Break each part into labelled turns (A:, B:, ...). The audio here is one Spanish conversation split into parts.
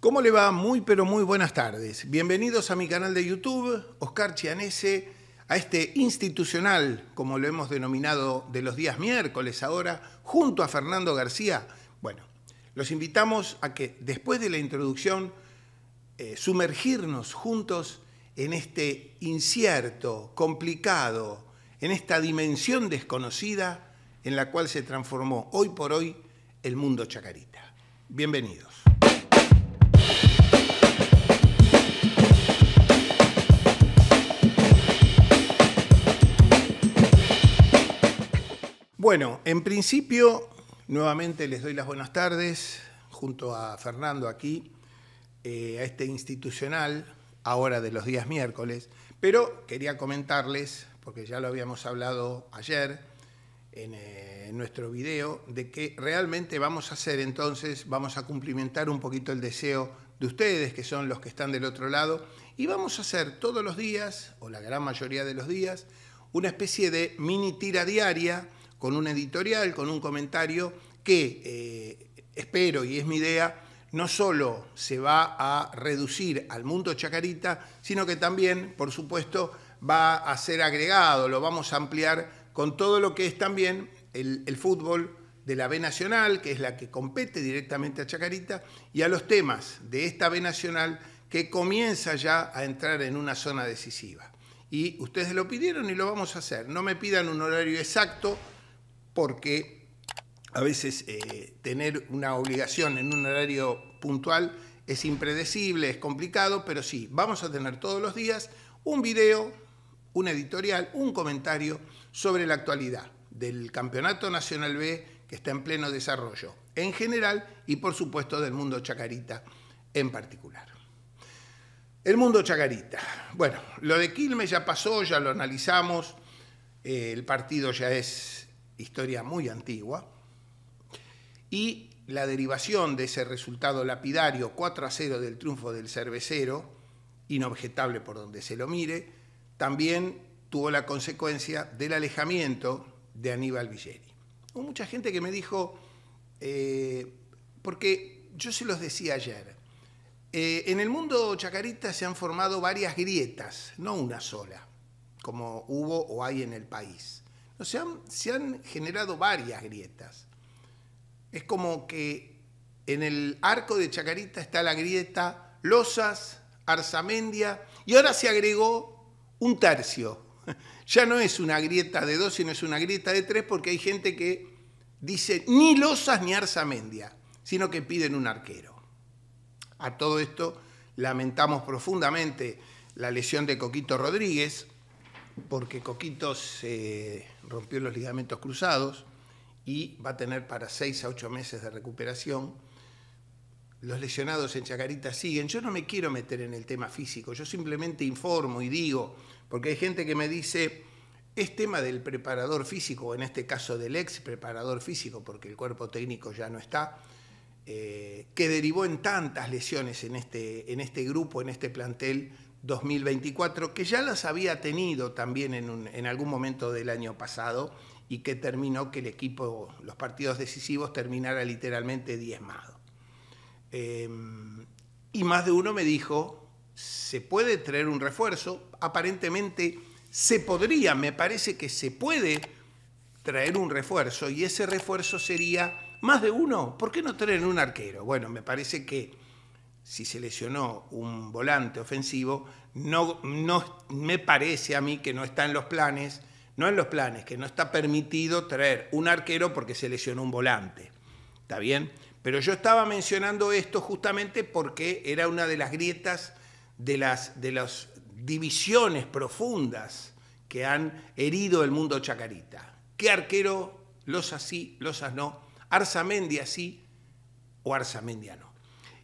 A: ¿Cómo le va? Muy pero muy buenas tardes. Bienvenidos a mi canal de YouTube, Oscar Chianese, a este institucional, como lo hemos denominado de los días miércoles ahora, junto a Fernando García. Bueno, los invitamos a que después de la introducción eh, sumergirnos juntos en este incierto, complicado, en esta dimensión desconocida en la cual se transformó hoy por hoy el mundo chacarita. Bienvenidos. Bueno, en principio, nuevamente les doy las buenas tardes, junto a Fernando aquí, eh, a este institucional, ahora de los días miércoles, pero quería comentarles, porque ya lo habíamos hablado ayer en, eh, en nuestro video, de que realmente vamos a hacer entonces, vamos a cumplimentar un poquito el deseo de ustedes, que son los que están del otro lado, y vamos a hacer todos los días, o la gran mayoría de los días, una especie de mini tira diaria, con un editorial, con un comentario que eh, espero y es mi idea, no solo se va a reducir al mundo chacarita, sino que también, por supuesto, va a ser agregado, lo vamos a ampliar con todo lo que es también el fútbol de la B Nacional, que es la que compete directamente a Chacarita, y a los temas de esta B Nacional que comienza ya a entrar en una zona decisiva. Y ustedes lo pidieron y lo vamos a hacer. No me pidan un horario exacto, porque a veces eh, tener una obligación en un horario puntual es impredecible, es complicado, pero sí, vamos a tener todos los días un video, un editorial, un comentario sobre la actualidad del Campeonato Nacional B que está en pleno desarrollo en general y por supuesto del mundo chacarita en particular. El mundo chacarita. Bueno, lo de Quilmes ya pasó, ya lo analizamos, eh, el partido ya es historia muy antigua, y la derivación de ese resultado lapidario 4 a 0 del triunfo del cervecero, inobjetable por donde se lo mire, también tuvo la consecuencia del alejamiento de Aníbal Villeri. Hubo mucha gente que me dijo, eh, porque yo se los decía ayer, eh, en el mundo chacarita se han formado varias grietas, no una sola, como hubo o hay en el país se, han, se han generado varias grietas. Es como que en el arco de Chacarita está la grieta Losas, Arzamendia, y ahora se agregó un tercio. Ya no es una grieta de dos, sino es una grieta de tres, porque hay gente que dice ni Losas ni Arzamendia, sino que piden un arquero. A todo esto lamentamos profundamente la lesión de Coquito Rodríguez, porque Coquitos rompió los ligamentos cruzados y va a tener para seis a ocho meses de recuperación. Los lesionados en Chacarita siguen. Yo no me quiero meter en el tema físico, yo simplemente informo y digo, porque hay gente que me dice, es tema del preparador físico, o en este caso del ex preparador físico, porque el cuerpo técnico ya no está, eh, que derivó en tantas lesiones en este, en este grupo, en este plantel 2024, que ya las había tenido también en, algún momento del año pasado y que terminó que el equipo, los partidos decisivos, terminara literalmente diezmado. Em, y más de uno me dijo, se puede traer un refuerzo, aparentemente se podría, me parece que se puede traer un refuerzo y ese refuerzo sería, más de uno, ¿por qué no traer un arquero? Bueno, me parece que si se lesionó un volante ofensivo, no, no, me parece a mí que no está en los planes, no en los planes, que no está permitido traer un arquero porque se lesionó un volante. ¿Está bien? Pero yo estaba mencionando esto justamente porque era una de las grietas de las, de las divisiones profundas que han herido el mundo chacarita. ¿Qué arquero? Losas sí, Losas no. Arzamendi así o Arzamendi no.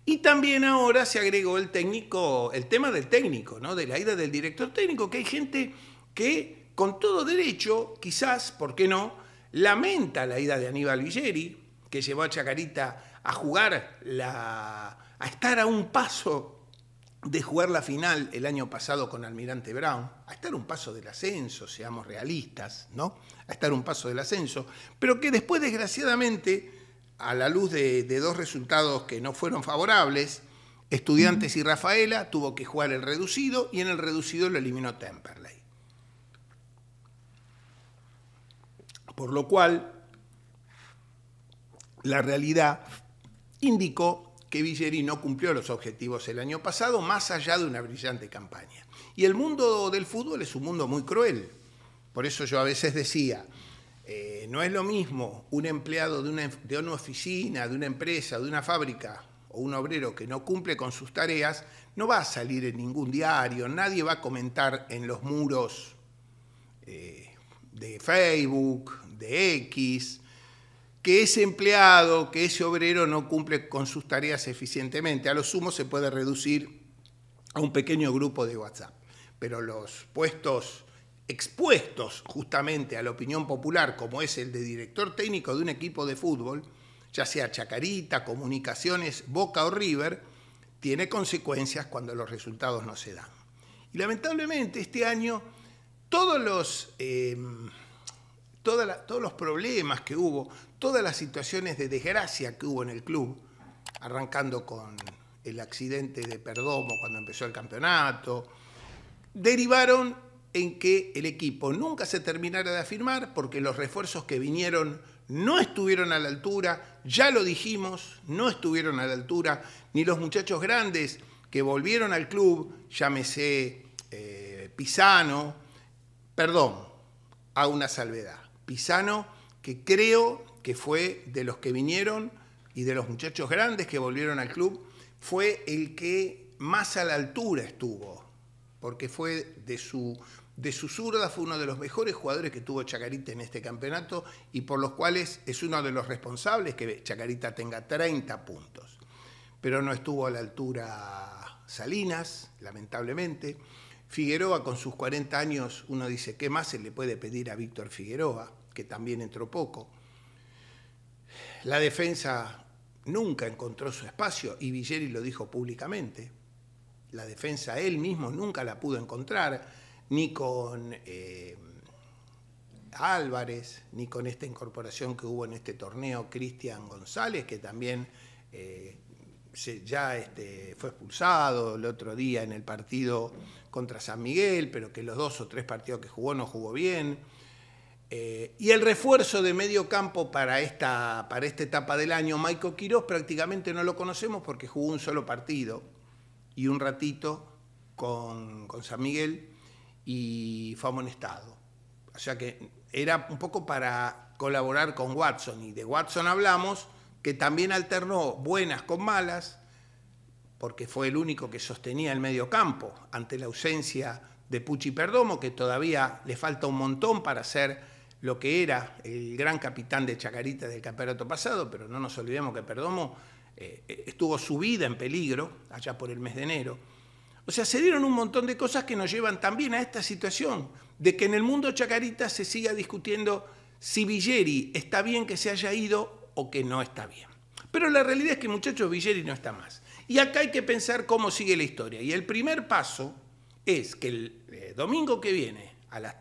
A: Y también ahora se agregó el técnico, el tema del técnico, ¿no? De la ida del director técnico, que hay gente que con todo derecho, quizás, ¿por qué no?, lamenta la ida de Aníbal Villeri, que llevó a Chacarita a jugar la a estar a un paso de jugar la final el año pasado con Almirante Brown, a estar un paso del ascenso, seamos realistas, ¿no? A estar un paso del ascenso, pero que después desgraciadamente a la luz de, dos resultados que no fueron favorables, Estudiantes y Rafaela tuvo que jugar el reducido y en el reducido lo eliminó Temperley. Por lo cual, la realidad indicó que Villeri no cumplió los objetivos el año pasado, más allá de una brillante campaña. Y el mundo del fútbol es un mundo muy cruel. Por eso yo a veces decía, eh, no es lo mismo un empleado de una, de una oficina, de una empresa, de una fábrica o un obrero que no cumple con sus tareas, no va a salir en ningún diario, nadie va a comentar en los muros eh, de Facebook, de X, que ese empleado, que ese obrero no cumple con sus tareas eficientemente. A lo sumo se puede reducir a un pequeño grupo de WhatsApp, pero los puestos expuestos justamente a la opinión popular, como es el de director técnico de un equipo de fútbol, ya sea Chacarita, Comunicaciones, Boca o River, tiene consecuencias cuando los resultados no se dan. Y lamentablemente este año todos los, eh, todos los problemas que hubo, todas las situaciones de desgracia que hubo en el club, arrancando con el accidente de Perdomo cuando empezó el campeonato, derivaron en que el equipo nunca se terminara de afirmar porque los refuerzos que vinieron no estuvieron a la altura, ya lo dijimos, no estuvieron a la altura, ni los muchachos grandes que volvieron al club, llámese eh, Pisano, perdón, a una salvedad, Pisano que creo que fue de los que vinieron y de los muchachos grandes que volvieron al club, fue el que más a la altura estuvo, porque fue de su de su zurda, fue uno de los mejores jugadores que tuvo Chacarita en este campeonato y por los cuales es uno de los responsables que Chacarita tenga 30 puntos. Pero no estuvo a la altura Salinas, lamentablemente. Figueroa con sus 40 años, uno dice, ¿qué más se le puede pedir a Víctor Figueroa? Que también entró poco. La defensa nunca encontró su espacio y Villeri lo dijo públicamente. La defensa él mismo nunca la pudo encontrar ni con eh, Álvarez, ni con esta incorporación que hubo en este torneo, Cristian González, que también eh, ya este, fue expulsado el otro día en el partido contra San Miguel, pero que los dos o tres partidos que jugó no jugó bien. Eh, y el refuerzo de medio campo para esta, para esta etapa del año, Maico Quirós, prácticamente no lo conocemos porque jugó un solo partido y un ratito con, con San Miguel y fue amonestado. O sea que era un poco para colaborar con Watson y de Watson hablamos, que también alternó buenas con malas, porque fue el único que sostenía el medio campo ante la ausencia de Pucci Perdomo, que todavía le falta un montón para ser lo que era el gran capitán de Chacarita del campeonato pasado, pero no nos olvidemos que Perdomo eh, estuvo su vida en peligro allá por el mes de enero o sea, se dieron un montón de cosas que nos llevan también a esta situación, de que en el mundo chacarita se siga discutiendo si Villeri está bien que se haya ido o que no está bien. Pero la realidad es que, muchachos, Villeri no está más. Y acá hay que pensar cómo sigue la historia. Y el primer paso es que el eh, domingo que viene, a las,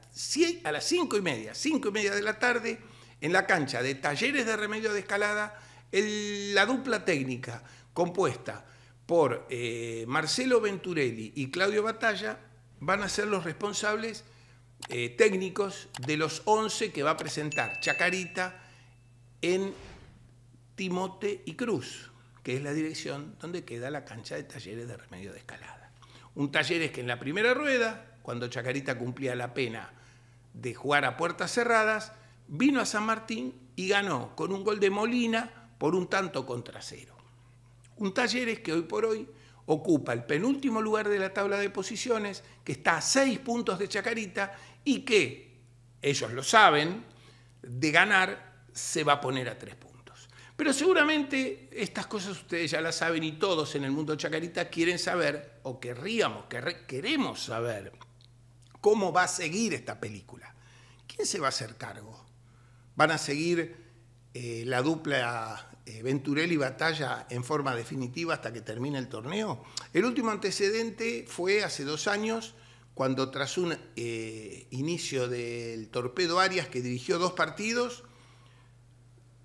A: a cinco y media, cinco y media de la tarde, en la cancha de talleres de remedio de escalada, la dupla técnica compuesta por eh, Marcelo Venturelli y Claudio Batalla van a ser los responsables eh, técnicos de los 11 que va a presentar Chacarita en Timote y Cruz, que es la dirección donde queda la cancha de talleres de remedio de escalada. Un taller es que en la primera rueda, cuando Chacarita cumplía la pena de jugar a puertas cerradas, vino a San Martín y ganó con un gol de Molina por un tanto contra cero. Un Talleres que hoy por hoy ocupa el penúltimo lugar de la tabla de posiciones, que está a seis puntos de Chacarita y que, ellos lo saben, de ganar se va a poner a tres puntos. Pero seguramente estas cosas ustedes ya las saben y todos en el mundo de Chacarita quieren saber, o querríamos, queremos saber, cómo va a seguir esta película. ¿Quién se va a hacer cargo? ¿Van a seguir eh, la dupla eh, Venturelli batalla en forma definitiva hasta que termine el torneo. El último antecedente fue hace dos años, cuando tras un eh, inicio del Torpedo Arias, que dirigió dos partidos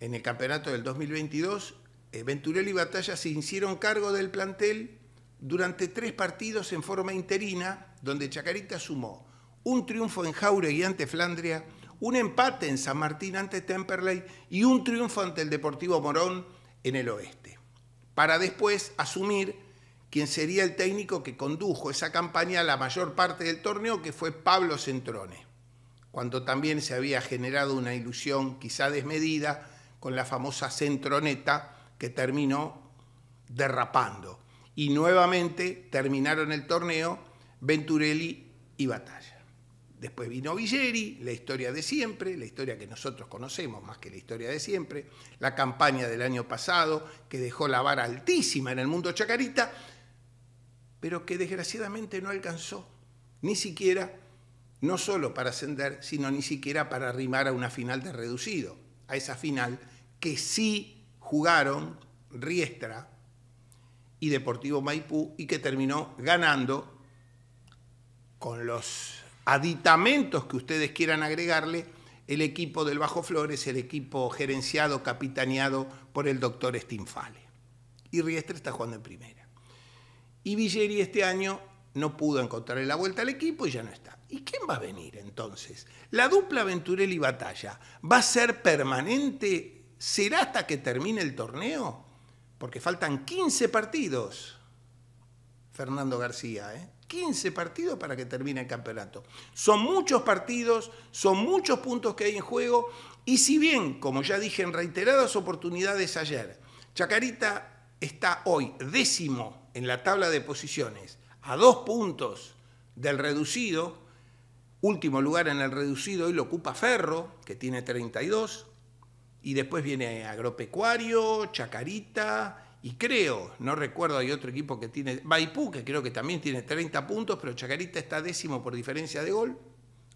A: en el campeonato del 2022, eh, Venturelli y Batalla se hicieron cargo del plantel durante tres partidos en forma interina, donde Chacarita sumó un triunfo en Jauregui ante Flandria, un empate en San Martín ante Temperley y un triunfo ante el Deportivo Morón en el oeste, para después asumir quién sería el técnico que condujo esa campaña a la mayor parte del torneo, que fue Pablo Centrone, cuando también se había generado una ilusión quizá desmedida con la famosa centroneta que terminó derrapando. Y nuevamente terminaron el torneo Venturelli y Batalla. Después vino Villeri, la historia de siempre, la historia que nosotros conocemos más que la historia de siempre, la campaña del año pasado que dejó la vara altísima en el mundo chacarita, pero que desgraciadamente no alcanzó ni siquiera, no solo para ascender, sino ni siquiera para arrimar a una final de reducido, a esa final que sí jugaron Riestra y Deportivo Maipú y que terminó ganando con los aditamentos que ustedes quieran agregarle, el equipo del Bajo Flores, el equipo gerenciado, capitaneado por el doctor Stinfale. Y Riestre está jugando en primera. Y Villeri este año no pudo encontrarle la vuelta al equipo y ya no está. ¿Y quién va a venir entonces? La dupla Venturelli y Batalla va a ser permanente, será hasta que termine el torneo, porque faltan 15 partidos. Fernando García, ¿eh? 15 partidos para que termine el campeonato. Son muchos partidos, son muchos puntos que hay en juego y si bien, como ya dije en reiteradas oportunidades ayer, Chacarita está hoy décimo en la tabla de posiciones, a dos puntos del reducido, último lugar en el reducido hoy lo ocupa Ferro, que tiene 32, y después viene Agropecuario, Chacarita, y creo, no recuerdo, hay otro equipo que tiene, Maipú, que creo que también tiene 30 puntos, pero Chacarita está décimo por diferencia de gol.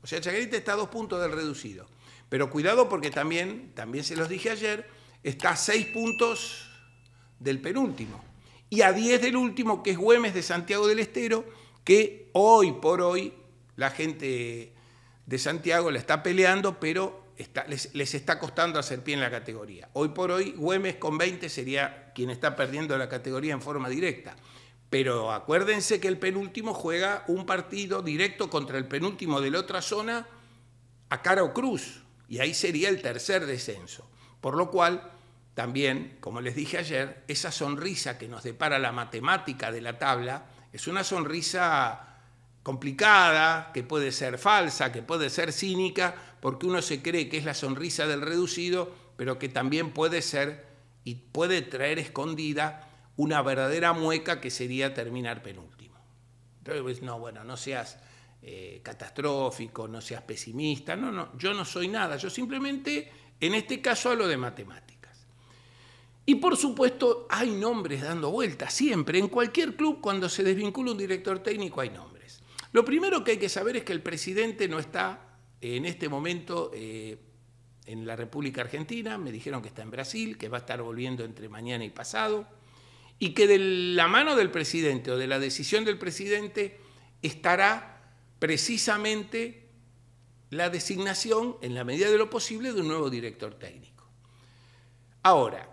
A: O sea, Chacarita está a dos puntos del reducido. Pero cuidado porque también, también se los dije ayer, está a seis puntos del penúltimo. Y a diez del último, que es Güemes de Santiago del Estero, que hoy por hoy la gente de Santiago la está peleando, pero les, les está costando hacer pie en la categoría. Hoy por hoy, Güemes con 20 sería quien está perdiendo la categoría en forma directa. Pero acuérdense que el penúltimo juega un partido directo contra el penúltimo de la otra zona a cara o cruz, y ahí sería el tercer descenso. Por lo cual, también, como les dije ayer, esa sonrisa que nos depara la matemática de la tabla es una sonrisa complicada, que puede ser falsa, que puede ser cínica, porque uno se cree que es la sonrisa del reducido, pero que también puede ser y puede traer escondida una verdadera mueca que sería terminar penúltimo. Entonces, pues, no, bueno, no seas eh, catastrófico, no seas pesimista, no, no, yo no soy nada, yo simplemente en este caso hablo de matemáticas. Y por supuesto hay nombres dando vueltas, siempre, en cualquier club cuando se desvincula un director técnico hay nombres. Lo primero que hay que saber es que el presidente no está eh, en este momento... Eh, en la República Argentina, me dijeron que está en Brasil, que va a estar volviendo entre mañana y pasado, y que de la mano del presidente o de la decisión del presidente estará precisamente la designación, en la medida de lo posible, de un nuevo director técnico. Ahora,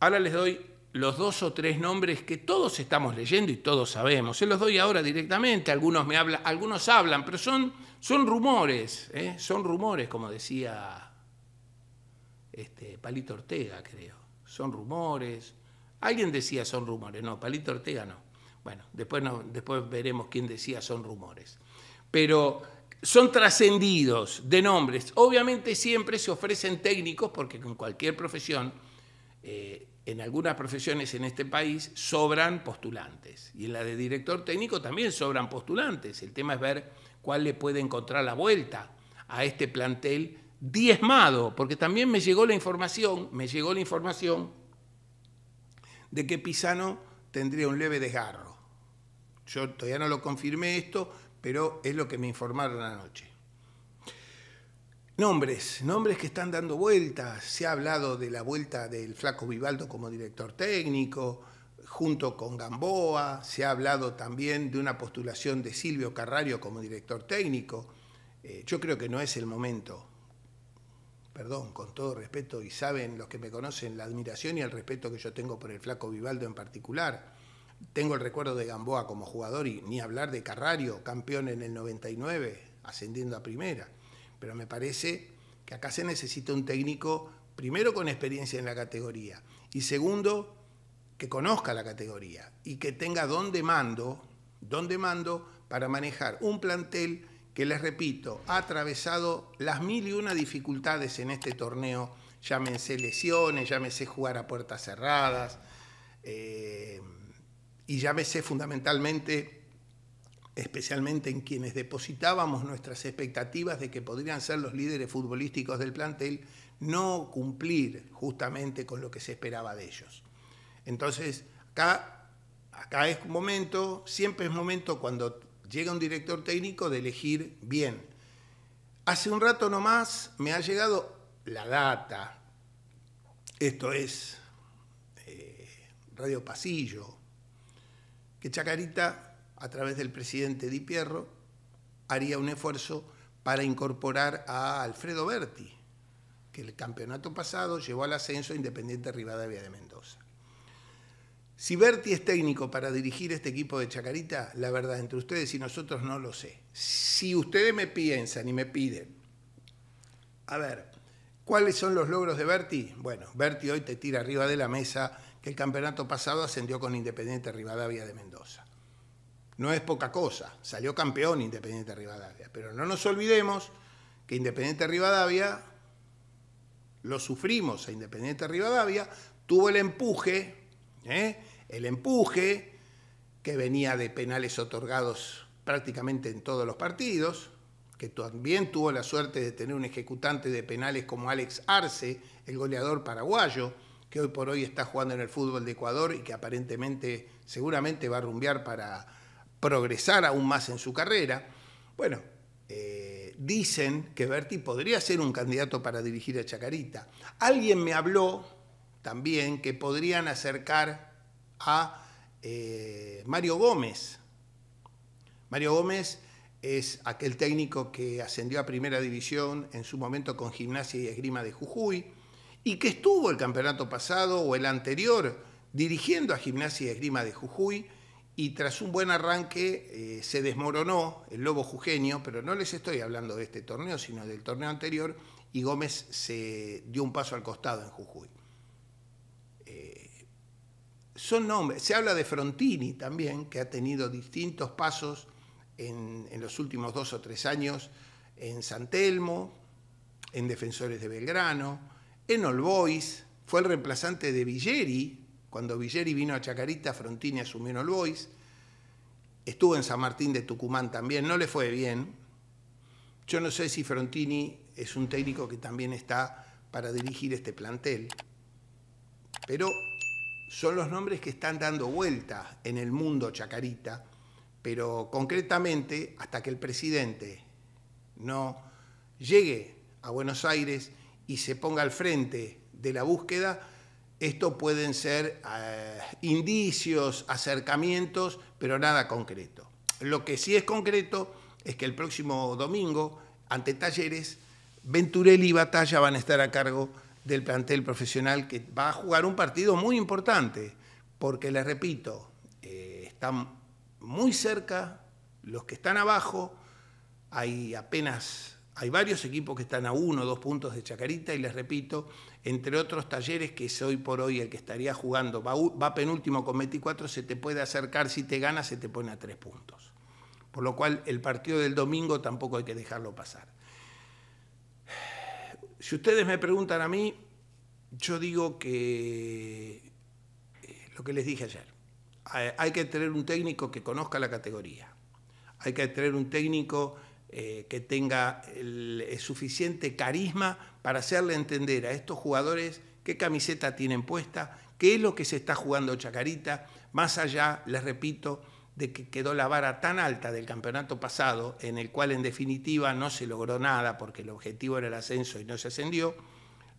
A: ahora les doy los dos o tres nombres que todos estamos leyendo y todos sabemos. Se los doy ahora directamente, algunos me hablan, algunos hablan, pero son, son rumores, ¿eh? son rumores, como decía este, Palito Ortega, creo. Son rumores. Alguien decía son rumores, no, Palito Ortega no. Bueno, después, después veremos quién decía son rumores. Pero son trascendidos de nombres. Obviamente siempre se ofrecen técnicos, porque con cualquier profesión, eh, en algunas profesiones en este país sobran postulantes. Y en la de director técnico también sobran postulantes. El tema es ver cuál le puede encontrar la vuelta a este plantel diezmado, porque también me llegó la información, me llegó la información de que Pisano tendría un leve desgarro. Yo todavía no lo confirmé esto, pero es lo que me informaron anoche. Nombres, nombres que están dando vueltas. Se ha hablado de la vuelta del Flaco Vivaldo como director técnico, junto con Gamboa. Se ha hablado también de una postulación de Silvio Carrario como director técnico. Eh, yo creo que no es el momento perdón, con todo respeto, y saben los que me conocen la admiración y el respeto que yo tengo por el flaco Vivaldo en particular. Tengo el recuerdo de Gamboa como jugador y ni hablar de Carrario, campeón en el 99, ascendiendo a primera. Pero me parece que acá se necesita un técnico, primero con experiencia en la categoría y segundo, que conozca la categoría y que tenga donde mando, donde mando para manejar un plantel que les repito, ha atravesado las mil y una dificultades en este torneo, llámense lesiones, llámense jugar a puertas cerradas, eh, y llámese fundamentalmente, especialmente en quienes depositábamos nuestras expectativas de que podrían ser los líderes futbolísticos del plantel, no cumplir justamente con lo que se esperaba de ellos. Entonces, acá, acá es momento, siempre es momento cuando Llega un director técnico de elegir bien. Hace un rato nomás me ha llegado la data. Esto es eh, Radio Pasillo, que Chacarita, a través del presidente Di Pierro, haría un esfuerzo para incorporar a Alfredo Berti, que el campeonato pasado llevó al ascenso a Independiente Rivadavia de Mendoza. Si Berti es técnico para dirigir este equipo de Chacarita, la verdad entre ustedes y nosotros no lo sé. Si ustedes me piensan y me piden, a ver, ¿cuáles son los logros de Berti? Bueno, Berti hoy te tira arriba de la mesa que el campeonato pasado ascendió con Independiente Rivadavia de Mendoza. No es poca cosa, salió campeón Independiente Rivadavia, pero no nos olvidemos que Independiente Rivadavia, lo sufrimos a Independiente Rivadavia, tuvo el empuje ¿Eh? El empuje, que venía de penales otorgados prácticamente en todos los partidos, que también tuvo la suerte de tener un ejecutante de penales como Alex Arce, el goleador paraguayo, que hoy por hoy está jugando en el fútbol de Ecuador y que aparentemente seguramente va a rumbear para progresar aún más en su carrera. Bueno, eh, dicen que Berti podría ser un candidato para dirigir a Chacarita. Alguien me habló también que podrían acercar a eh, Mario Gómez. Mario Gómez es aquel técnico que ascendió a primera división en su momento con gimnasia y esgrima de Jujuy y que estuvo el campeonato pasado o el anterior dirigiendo a gimnasia y esgrima de Jujuy y tras un buen arranque eh, se desmoronó el lobo jujeño, pero no les estoy hablando de este torneo, sino del torneo anterior, y Gómez se dio un paso al costado en Jujuy son nombres. Se habla de Frontini también, que ha tenido distintos pasos en, los últimos dos o tres años en San Telmo, en Defensores de Belgrano, en Olbois, fue el reemplazante de Villeri, cuando Villeri vino a Chacarita, Frontini asumió en Olbois, estuvo en San Martín de Tucumán también, no le fue bien. Yo no sé si Frontini es un técnico que también está para dirigir este plantel, pero son los nombres que están dando vuelta en el mundo chacarita, pero concretamente hasta que el presidente no llegue a Buenos Aires y se ponga al frente de la búsqueda, esto pueden ser eh, indicios, acercamientos, pero nada concreto. Lo que sí es concreto es que el próximo domingo, ante Talleres, Venturelli y Batalla van a estar a cargo del plantel profesional que va a jugar un partido muy importante, porque les repito, eh, están muy cerca los que están abajo, hay apenas, hay varios equipos que están a uno o dos puntos de Chacarita y les repito, entre otros talleres que es hoy por hoy el que estaría jugando, va, va penúltimo con 24, se te puede acercar, si te gana se te pone a tres puntos. Por lo cual el partido del domingo tampoco hay que dejarlo pasar. Si ustedes me preguntan a mí, yo digo que eh, lo que les dije ayer, hay, que tener un técnico que conozca la categoría, hay que tener un técnico eh, que tenga el suficiente carisma para hacerle entender a estos jugadores qué camiseta tienen puesta, qué es lo que se está jugando Chacarita, más allá, les repito, de que quedó la vara tan alta del campeonato pasado, en el cual en definitiva no se logró nada porque el objetivo era el ascenso y no se ascendió,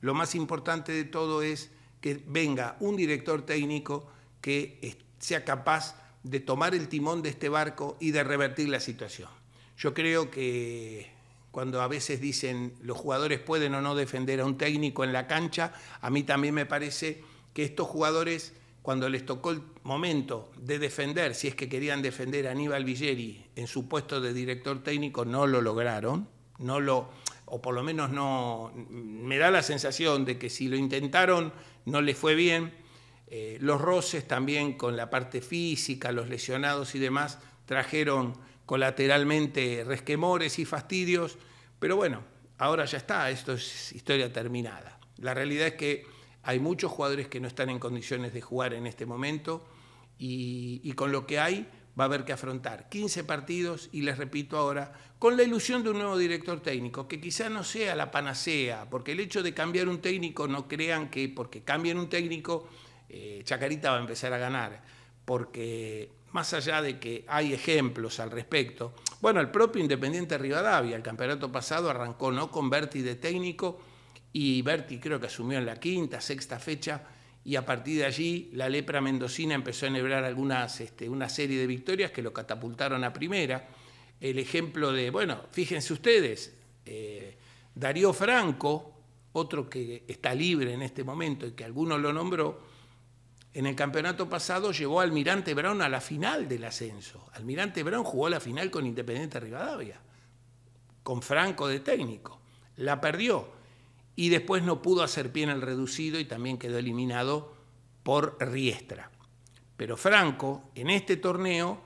A: lo más importante de todo es que venga un director técnico que sea capaz de tomar el timón de este barco y de revertir la situación. Yo creo que cuando a veces dicen los jugadores pueden o no defender a un técnico en la cancha, a mí también me parece que estos jugadores cuando les tocó el momento de defender, si es que querían defender a Aníbal Villeri en su puesto de director técnico, no lo lograron, no lo, o por lo menos no, me da la sensación de que si lo intentaron no les fue bien. Eh, los roces también con la parte física, los lesionados y demás, trajeron colateralmente resquemores y fastidios, pero bueno, ahora ya está, esto es historia terminada. La realidad es que hay muchos jugadores que no están en condiciones de jugar en este momento y, con lo que hay va a haber que afrontar 15 partidos y les repito ahora, con la ilusión de un nuevo director técnico, que quizá no sea la panacea, porque el hecho de cambiar un técnico, no crean que porque cambien un técnico, eh, Chacarita va a empezar a ganar, porque más allá de que hay ejemplos al respecto, bueno, el propio Independiente Rivadavia, el campeonato pasado arrancó no con Berti de técnico, y Berti creo que asumió en la quinta, sexta fecha, y a partir de allí la lepra mendocina empezó a enhebrar algunas, este, una serie de victorias que lo catapultaron a primera. El ejemplo de, bueno, fíjense ustedes, eh, Darío Franco, otro que está libre en este momento y que alguno lo nombró, en el campeonato pasado llevó a Almirante Brown a la final del ascenso. Almirante Brown jugó la final con Independiente Rivadavia, con Franco de técnico. La perdió y después no pudo hacer pie en el reducido y también quedó eliminado por Riestra. Pero Franco, en este torneo,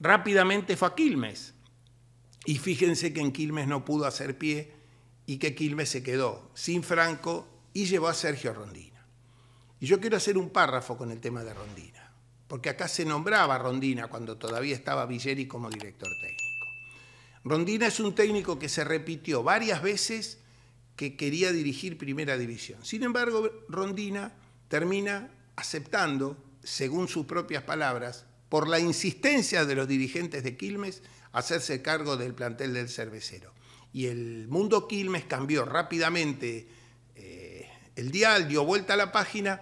A: rápidamente fue a Quilmes. Y fíjense que en Quilmes no pudo hacer pie y que Quilmes se quedó sin Franco y llevó a Sergio Rondina. Y yo quiero hacer un párrafo con el tema de Rondina, porque acá se nombraba Rondina cuando todavía estaba Villeri como director técnico. Rondina es un técnico que se repitió varias veces que quería dirigir Primera División. Sin embargo, Rondina termina aceptando, según sus propias palabras, por la insistencia de los dirigentes de Quilmes, hacerse cargo del plantel del cervecero. Y el mundo Quilmes cambió rápidamente eh, el dial, dio vuelta a la página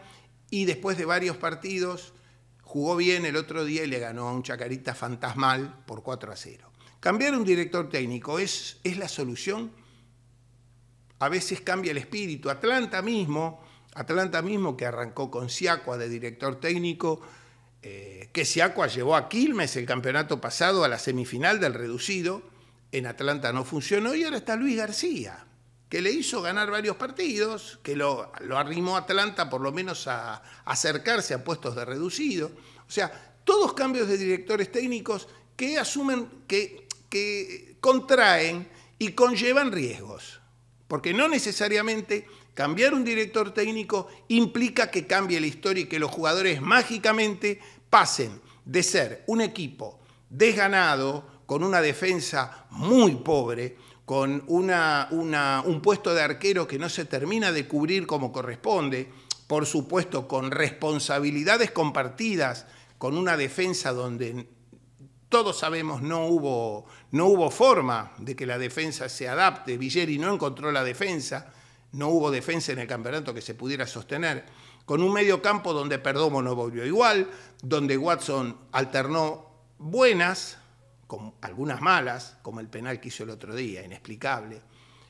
A: y después de varios partidos jugó bien el otro día y le ganó a un Chacarita fantasmal por 4 a 0. Cambiar un director técnico es, es la solución a veces cambia el espíritu. Atlanta mismo, Atlanta mismo que arrancó con Siacua de director técnico, eh, que Siacua llevó a Quilmes el campeonato pasado a la semifinal del reducido, en Atlanta no funcionó y ahora está Luis García, que le hizo ganar varios partidos, que lo, arrimó Atlanta por lo menos a, acercarse a puestos de reducido. O sea, todos cambios de directores técnicos que asumen, que, que contraen y conllevan riesgos. Porque no necesariamente cambiar un director técnico implica que cambie la historia y que los jugadores mágicamente pasen de ser un equipo desganado, con una defensa muy pobre, con un puesto de arquero que no se termina de cubrir como corresponde, por supuesto con responsabilidades compartidas, con una defensa donde todos sabemos no hubo no hubo forma de que la defensa se adapte. Villeri no encontró la defensa, no hubo defensa en el campeonato que se pudiera sostener. Con un medio campo donde Perdomo no volvió igual, donde Watson alternó buenas con algunas malas, como el penal que hizo el otro día, inexplicable.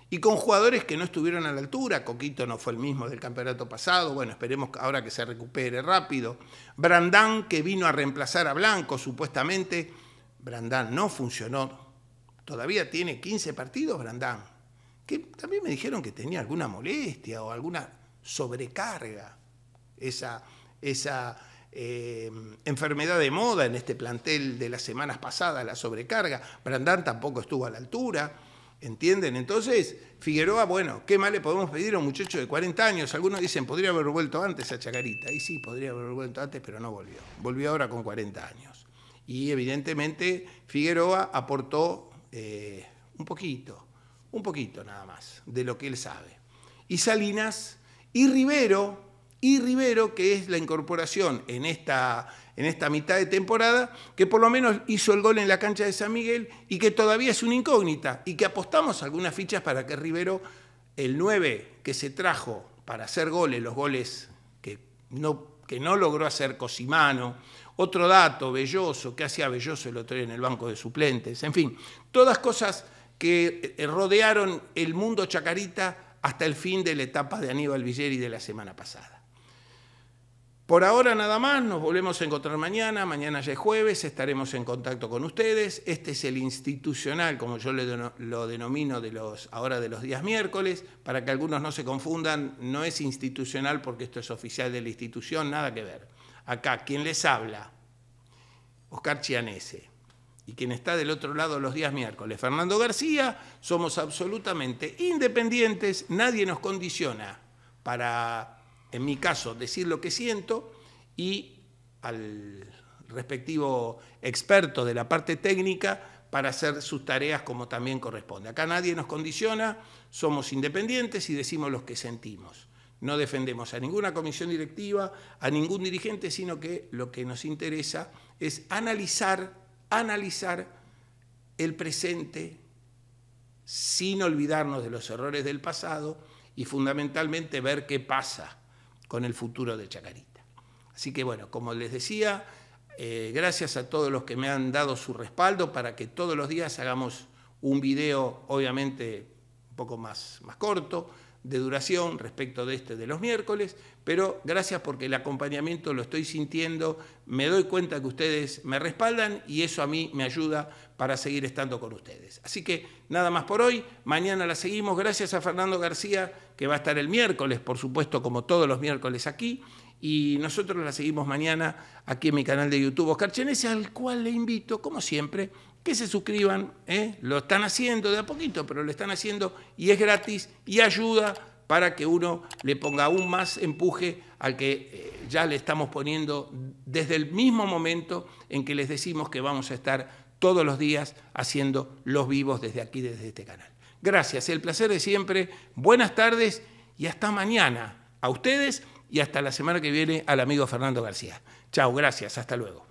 A: Y con jugadores que no estuvieron a la altura, Coquito no fue el mismo del campeonato pasado, bueno, esperemos ahora que se recupere rápido. Brandán, que vino a reemplazar a Blanco, supuestamente, Brandán no funcionó todavía tiene 15 partidos Brandán, que también me dijeron que tenía alguna molestia o alguna sobrecarga, esa, esa eh, enfermedad de moda en este plantel de las semanas pasadas, la sobrecarga. Brandán tampoco estuvo a la altura. ¿Entienden? Entonces, Figueroa, bueno, ¿qué más le podemos pedir a un muchacho de 40 años? Algunos dicen, podría haber vuelto antes a Chacarita. Y sí, podría haber vuelto antes, pero no volvió. Volvió ahora con 40 años. Y evidentemente, Figueroa aportó eh, un poquito, un poquito nada más, de lo que él sabe. Y Salinas y Rivero, y Rivero, que es la incorporación en esta, en esta mitad de temporada, que por lo menos hizo el gol en la cancha de San Miguel y que todavía es una incógnita y que apostamos algunas fichas para que Rivero, el 9 que se trajo para hacer goles, los goles que no, que no logró hacer Cosimano, otro dato, Belloso, que hacía Belloso el otro día en el banco de suplentes? En fin, todas cosas que eh, rodearon el mundo chacarita hasta el fin de la etapa de Aníbal Villeri de la semana pasada. Por ahora nada más, nos volvemos a encontrar mañana, mañana ya es jueves, estaremos en contacto con ustedes. Este es el institucional, como yo lo denomino de los, ahora de los días miércoles, para que algunos no se confundan, no es institucional porque esto es oficial de la institución, nada que ver. Acá, quien les habla, Oscar Chianese, y quien está del otro lado los días miércoles, Fernando García, somos absolutamente independientes, nadie nos condiciona para, en mi caso, decir lo que siento y al respectivo experto de la parte técnica para hacer sus tareas como también corresponde. Acá nadie nos condiciona, somos independientes y decimos lo que sentimos no defendemos a ninguna comisión directiva, a ningún dirigente, sino que lo que nos interesa es analizar, analizar el presente sin olvidarnos de los errores del pasado y fundamentalmente ver qué pasa con el futuro de Chacarita. Así que bueno, como les decía, eh, gracias a todos los que me han dado su respaldo para que todos los días hagamos un video, obviamente, un poco más, más corto, de duración respecto de este de los miércoles, pero gracias porque el acompañamiento lo estoy sintiendo, me doy cuenta que ustedes me respaldan y eso a mí me ayuda para seguir estando con ustedes. Así que nada más por hoy, mañana la seguimos, gracias a Fernando García, que va a estar el miércoles, por supuesto, como todos los miércoles aquí, y nosotros la seguimos mañana aquí en mi canal de YouTube Oscar Chenese, al cual le invito, como siempre, que se suscriban, ¿eh? lo están haciendo de a poquito, pero lo están haciendo y es gratis y ayuda para que uno le ponga aún más empuje al que eh, ya le estamos poniendo desde el mismo momento en que les decimos que vamos a estar todos los días haciendo los vivos desde aquí, desde este canal. Gracias, el placer de siempre, buenas tardes y hasta mañana a ustedes y hasta la semana que viene al amigo Fernando García. Chao, gracias, hasta luego.